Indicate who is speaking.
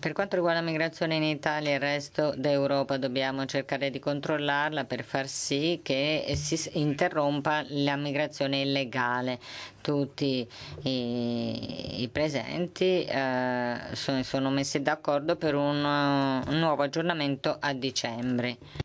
Speaker 1: Per quanto riguarda la migrazione in Italia e il resto d'Europa dobbiamo cercare di controllarla per far sì che si interrompa la migrazione illegale. Tutti i, i presenti eh, sono, sono messi d'accordo per un, un nuovo aggiornamento a dicembre.